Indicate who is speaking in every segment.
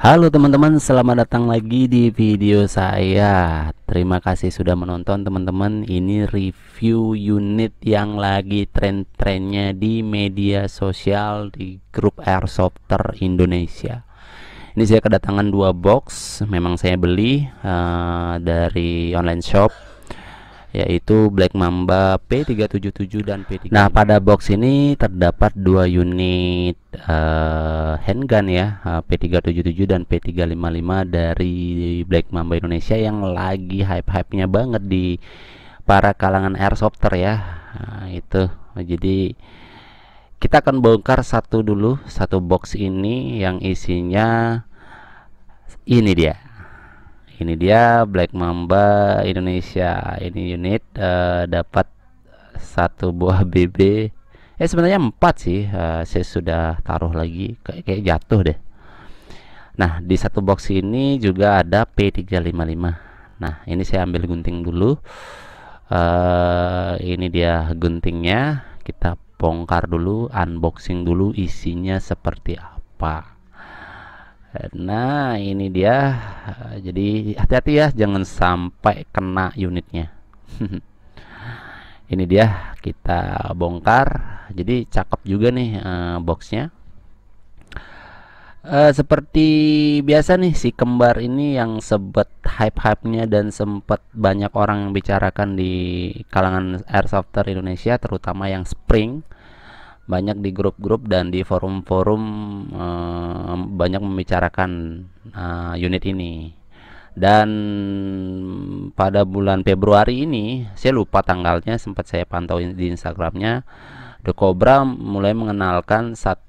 Speaker 1: Halo teman-teman, selamat datang lagi di video saya. Terima kasih sudah menonton teman-teman. Ini review unit yang lagi tren-trennya di media sosial di grup Airsofter Indonesia. Ini saya kedatangan dua box, memang saya beli uh, dari online shop yaitu Black Mamba P377 dan P3. Nah, pada box ini terdapat dua unit uh, handgun ya, eh, uh, P377 dan P355 dari Black Mamba Indonesia yang lagi hype-hype-nya banget di para kalangan airsofter ya. Nah, itu. Jadi kita akan bongkar satu dulu, satu box ini yang isinya ini dia ini dia Black Mamba Indonesia ini unit uh, dapat satu buah BB eh sebenarnya empat sih uh, saya sudah taruh lagi kayak, kayak jatuh deh nah di satu box ini juga ada P355 nah ini saya ambil gunting dulu uh, ini dia guntingnya kita bongkar dulu unboxing dulu isinya seperti apa Nah, ini dia. Jadi hati-hati ya, jangan sampai kena unitnya. ini dia kita bongkar. Jadi cakep juga nih eh, boxnya. Uh, seperti biasa nih si kembar ini yang sebet hype-hype-nya dan sempat banyak orang yang bicarakan di kalangan airsofter Indonesia terutama yang spring banyak di grup-grup dan di forum-forum eh, banyak membicarakan eh, unit ini dan pada bulan Februari ini saya lupa tanggalnya sempat saya pantau di Instagramnya The Cobra mulai mengenalkan satu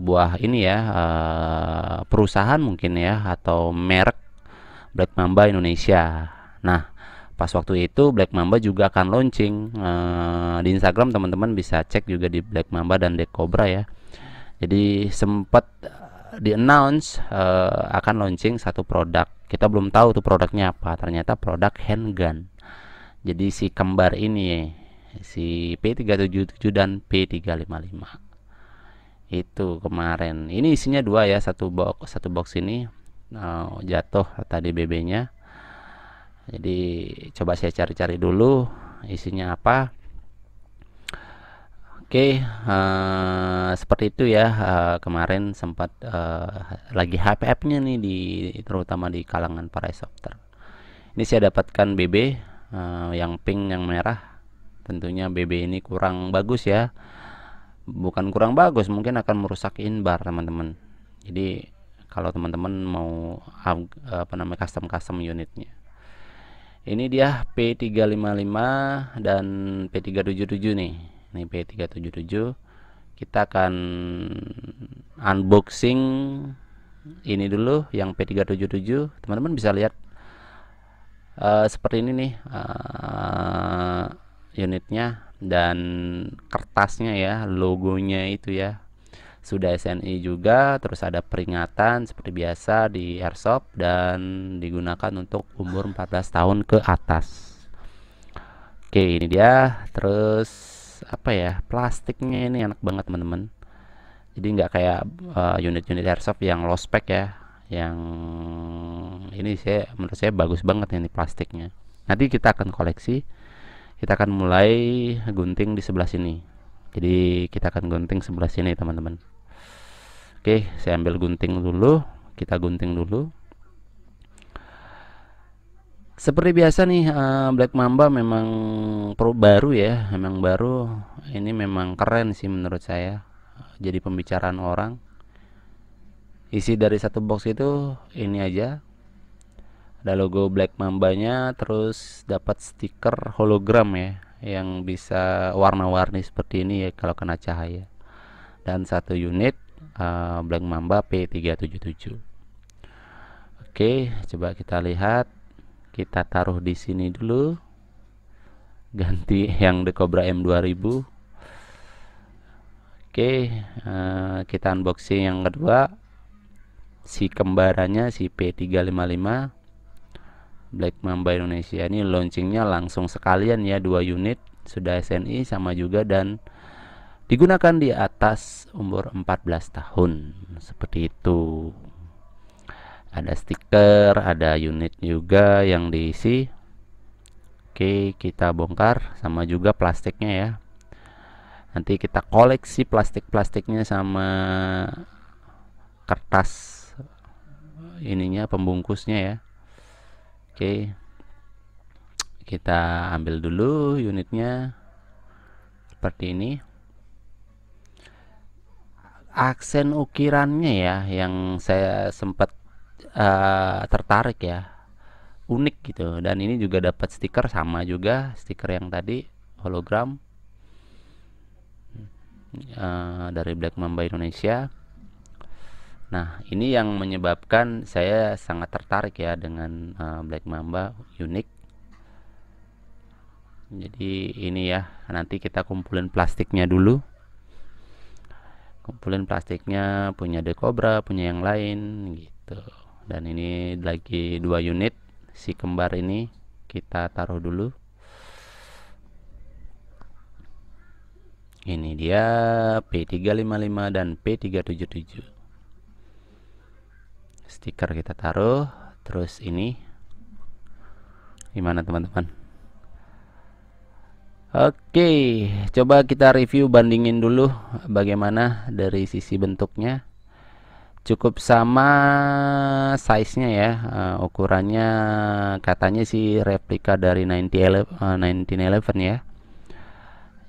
Speaker 1: buah ini ya uh, perusahaan mungkin ya atau merek Black Mamba Indonesia nah Pas waktu itu Black Mamba juga akan launching uh, di Instagram teman-teman bisa cek juga di Black Mamba dan Black Cobra ya. Jadi sempat eh, di announce uh, akan launching satu produk. Kita belum tahu tuh produknya apa. Ternyata produk handgun. Jadi si kembar ini si P377 dan P355 itu kemarin ini isinya dua ya satu box satu box ini uh, jatuh tadi BB nya jadi coba saya cari-cari dulu isinya apa oke uh, seperti itu ya uh, kemarin sempat uh, lagi hype-nya nih di terutama di kalangan para shopter ini saya dapatkan BB uh, yang pink yang merah tentunya BB ini kurang bagus ya bukan kurang bagus mungkin akan merusak inbar teman-teman jadi kalau teman-teman mau apa namanya custom custom unitnya ini dia P355 dan P377 nih ini P377 kita akan unboxing ini dulu yang P377 teman-teman bisa lihat uh, seperti ini nih uh, unitnya dan kertasnya ya logonya itu ya sudah SNI juga terus ada peringatan seperti biasa di airsoft dan digunakan untuk umur 14 tahun ke atas oke ini dia terus apa ya plastiknya ini enak banget teman-teman jadi nggak kayak eh, unit-unit uh, airsoft yang low spec ya yang ini saya menurut saya bagus banget ini plastiknya nanti kita akan koleksi kita akan mulai gunting di sebelah sini jadi kita akan gunting sebelah sini teman-teman Oke, saya ambil gunting dulu. Kita gunting dulu. Seperti biasa nih eh, Black Mamba memang pro baru ya, memang baru. Ini memang keren sih menurut saya. Jadi pembicaraan orang. Isi dari satu box itu ini aja. Ada logo Black Mambanya, terus dapat stiker hologram ya yang bisa warna-warni seperti ini ya kalau kena cahaya. Dan satu unit Eh, Black Mamba P377 oke coba kita lihat kita taruh di sini dulu ganti yang The Cobra M2000 oke eh, kita unboxing yang kedua si kembarannya si P355 Black Mamba Indonesia ini launchingnya langsung sekalian ya dua unit sudah SNI sama juga dan digunakan di atas umur 14 tahun seperti itu ada stiker ada unit juga yang diisi oke kita bongkar sama juga plastiknya ya nanti kita koleksi plastik-plastiknya sama kertas ininya pembungkusnya ya oke kita ambil dulu unitnya seperti ini aksen ukirannya ya yang saya sempat uh, tertarik ya unik gitu dan ini juga dapat stiker sama juga stiker yang tadi hologram uh, dari Black Mamba Indonesia nah ini yang menyebabkan saya sangat tertarik ya dengan uh, Black Mamba unik jadi ini ya nanti kita kumpulin plastiknya dulu kumpulin plastiknya punya dekobra punya yang lain gitu dan ini lagi dua unit si kembar ini kita taruh dulu ini dia P355 dan P377 stiker kita taruh terus ini gimana teman-teman Oke, coba kita review bandingin dulu bagaimana dari sisi bentuknya. Cukup sama size-nya ya. Uh, ukurannya katanya sih replika dari 1911, uh, eh, ya.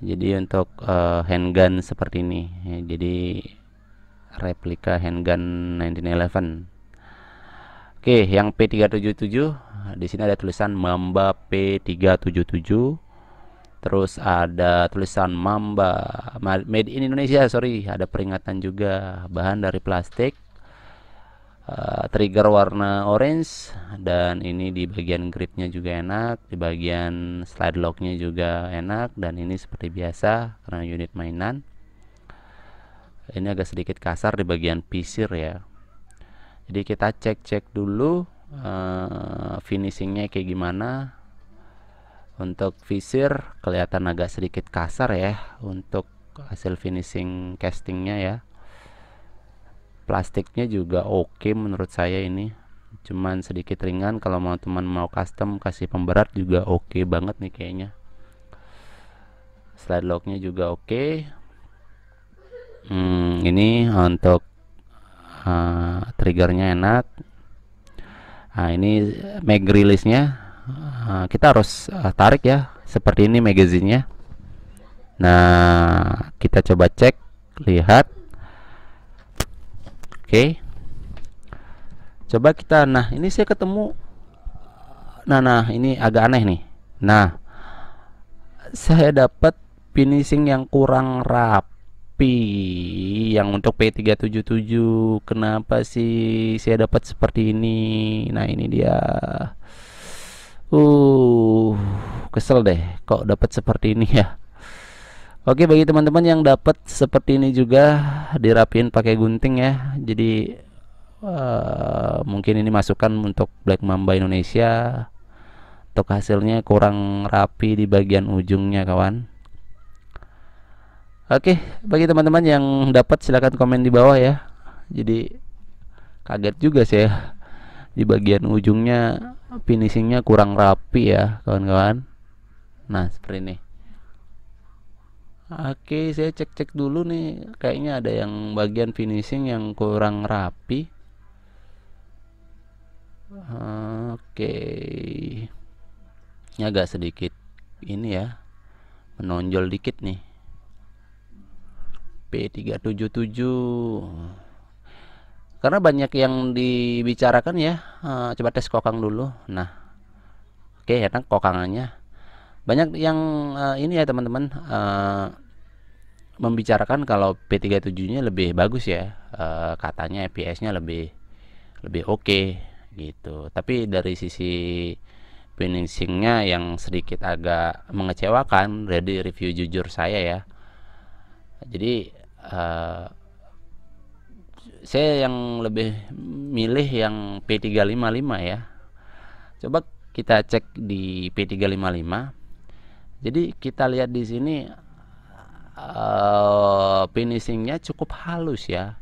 Speaker 1: Jadi untuk uh, handgun seperti ini. Ya, jadi replika handgun 1911. Oke, yang P377 di sini ada tulisan Mamba P377 terus ada tulisan Mamba made in Indonesia sorry ada peringatan juga bahan dari plastik uh, trigger warna orange dan ini di bagian gripnya juga enak di bagian slide locknya juga enak dan ini seperti biasa karena unit mainan ini agak sedikit kasar di bagian pisir ya jadi kita cek-cek dulu uh, finishingnya kayak gimana untuk visir kelihatan agak sedikit kasar ya untuk hasil finishing castingnya ya. Plastiknya juga oke okay menurut saya ini. Cuman sedikit ringan kalau mau teman mau custom kasih pemberat juga oke okay banget nih kayaknya. Slide locknya juga oke. Okay. Hmm, ini untuk uh, triggernya enak. Nah, ini mag release-nya Ah, kita harus uh, tarik ya seperti ini magazinnya nah kita coba cek lihat oke coba kita nah ini saya ketemu nah nah ini agak aneh nih nah saya dapat finishing yang kurang rapi yang untuk P377 kenapa sih saya dapat seperti ini nah ini dia Uh, kesel deh kok dapat seperti ini ya. Oke, bagi teman-teman yang dapat seperti ini juga dirapiin pakai gunting ya. Jadi uh, mungkin ini masukan untuk Black Mamba Indonesia. Untuk hasilnya kurang rapi di bagian ujungnya, kawan. Oke, bagi teman-teman yang dapat silahkan komen di bawah ya. Jadi kaget juga sih ya di bagian ujungnya finishingnya kurang rapi ya kawan-kawan nah seperti ini Oke, saya cek-cek dulu nih. Kayaknya ada yang bagian finishing yang kurang rapi. Oke, ini agak sedikit ini ya, menonjol dikit nih. P377 karena banyak yang dibicarakan ya eh, coba tes kokang dulu nah oke okay, enak kokangannya banyak yang uh, ini ya teman-teman uh, membicarakan kalau P37 nya lebih bagus ya uh, katanya FPS nya lebih lebih oke okay, gitu tapi dari sisi finishingnya yang sedikit agak mengecewakan ready review jujur saya ya jadi uh, saya yang lebih milih yang P355 ya coba kita cek di P355 jadi kita lihat di sini uh, finishingnya cukup halus ya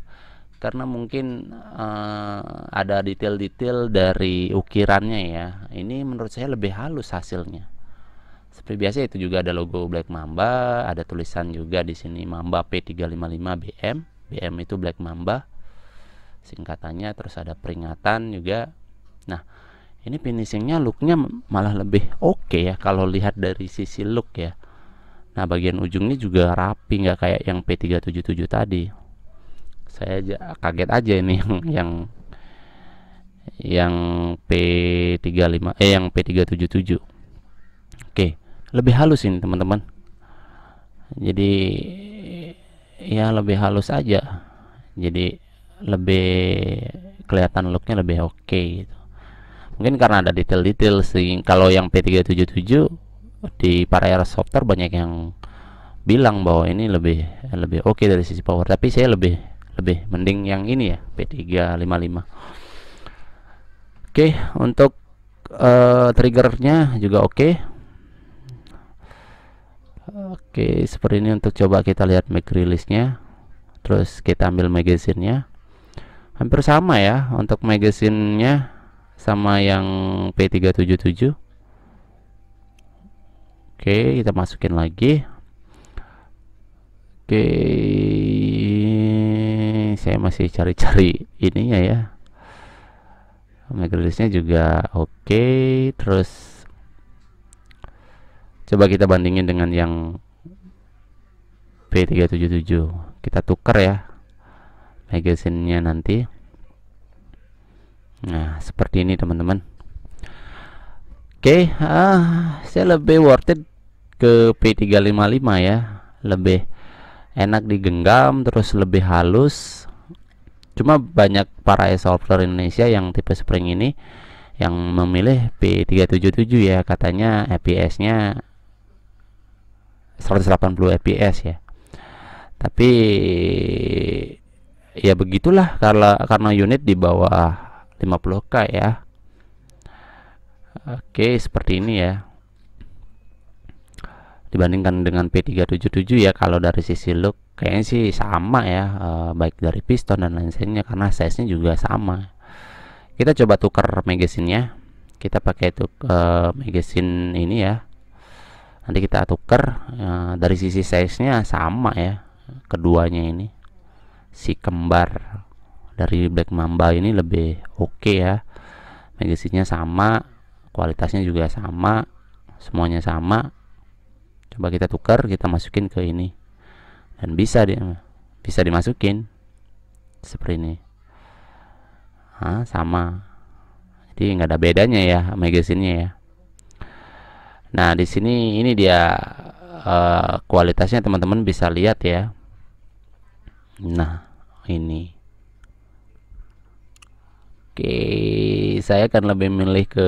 Speaker 1: karena mungkin uh, ada detail-detail dari ukirannya ya ini menurut saya lebih halus hasilnya seperti biasa itu juga ada logo Black Mamba ada tulisan juga di sini Mamba P355 BM BM itu Black Mamba singkatannya terus ada peringatan juga nah ini finishingnya looknya malah lebih oke okay ya kalau lihat dari sisi look ya nah bagian ujungnya juga rapi nggak kayak yang P377 tadi saya kaget aja ini yang yang yang P35 eh yang P377 oke lebih halus ini teman-teman jadi ya lebih halus aja jadi lebih kelihatan looknya lebih oke okay, gitu. Mungkin karena ada detail-detail sih kalau yang P377 di para era software banyak yang bilang bahwa ini lebih lebih oke okay dari sisi power tapi saya lebih lebih mending yang ini ya P355 oke okay, untuk uh, triggernya juga oke okay. oke okay, seperti ini untuk coba kita lihat make release nya terus kita ambil magazine-nya hampir sama ya untuk magazine-nya sama yang P377 oke kita masukin lagi oke saya masih cari-cari ininya ya Magazine-nya juga oke terus coba kita bandingin dengan yang P377 kita tukar ya magazine-nya nanti nah seperti ini teman-teman oke okay, uh, saya lebih worth it ke P355 ya lebih enak digenggam terus lebih halus cuma banyak para solver Indonesia yang tipe spring ini yang memilih P377 ya katanya FPS nya 180 fps ya tapi ya begitulah karena karena unit di bawah 50k ya Oke seperti ini ya dibandingkan dengan P377 ya kalau dari sisi look kayaknya sih sama ya e, baik dari piston dan lain sebagainya karena size nya juga sama kita coba tukar magazine nya kita pakai itu ke eh, magasin ini ya nanti kita tukar e, eh, dari sisi size nya sama ya keduanya ini si kembar dari Black Mamba ini lebih oke okay ya megasinya sama kualitasnya juga sama semuanya sama coba kita tukar kita masukin ke ini dan bisa dia bisa dimasukin seperti ini nah, sama jadi nggak ada bedanya ya magasinnya ya nah di sini ini dia uh, kualitasnya teman-teman bisa lihat ya Nah, ini. Oke, saya akan lebih memilih ke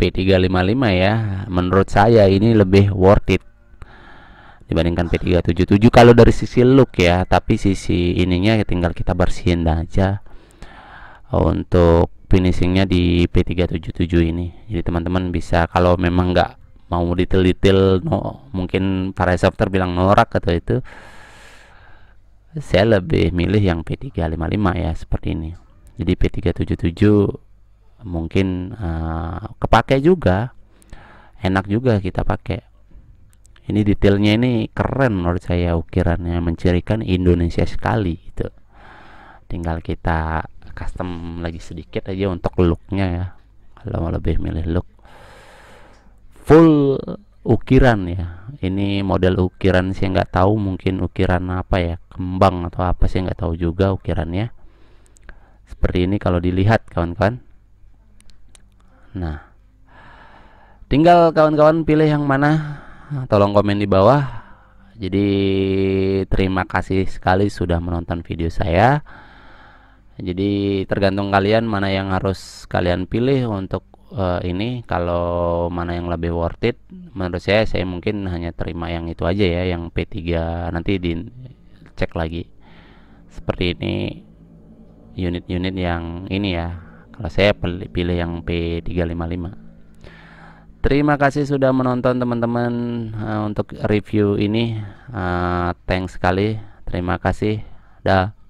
Speaker 1: P355 ya. Menurut saya ini lebih worth it dibandingkan P377 kalau dari sisi look ya, tapi sisi ininya ya tinggal kita bersihin aja untuk finishingnya di P377 ini. Jadi teman-teman bisa kalau memang nggak mau detail-detail no, mungkin para software bilang norak atau itu saya lebih milih yang P355 ya seperti ini jadi P377 mungkin uh, kepake juga enak juga kita pakai ini detailnya ini keren menurut saya ukirannya mencirikan Indonesia sekali itu tinggal kita custom lagi sedikit aja untuk looknya ya kalau mau lebih milih look full ukiran ya ini model ukiran saya nggak tahu mungkin ukiran apa ya kembang atau apa sih nggak tahu juga ukirannya seperti ini kalau dilihat kawan-kawan nah tinggal kawan-kawan pilih yang mana tolong komen di bawah jadi terima kasih sekali sudah menonton video saya jadi tergantung kalian mana yang harus kalian pilih untuk uh, ini kalau mana yang lebih worth it menurut saya saya mungkin hanya terima yang itu aja ya yang P3 nanti di cek lagi seperti ini unit-unit yang ini ya kalau saya pilih pilih yang P355 Terima kasih sudah menonton teman-teman uh, untuk review ini. Uh, thanks sekali. Terima kasih. Dah.